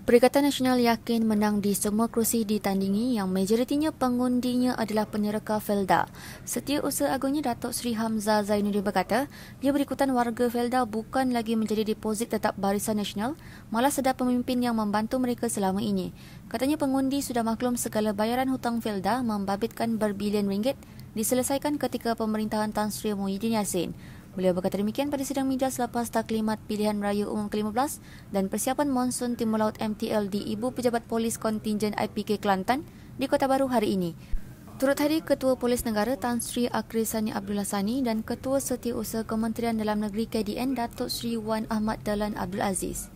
Perikatan Nasional yakin menang di semua kerusi ditandingi yang majoritinya pengundinya adalah penyereka Felda. Setiausaha agungnya Datuk Sri Hamzah Zainuddin berkata, 'Dia berikutan warga Felda bukan lagi menjadi deposit tetap Barisan Nasional, malah sedar pemimpin yang membantu mereka selama ini. Katanya pengundi sudah maklum segala bayaran hutang Felda membabitkan berbilion ringgit diselesaikan ketika pemerintahan Tan Sri Muhyiddin Yassin. Beliau berkata demikian pada sidang media selepas taklimat pilihan raya umum ke-15 dan persiapan monsun Timur Laut MTL di Ibu Pejabat Polis Kontingen IPK Kelantan di Kota Baru hari ini. Turut hari Ketua Polis Negara Tan Sri Akri Sani Abdullah Sani dan Ketua Setiausaha Kementerian Dalam Negeri KDN Datuk Sri Wan Ahmad Dahlan Abdul Aziz.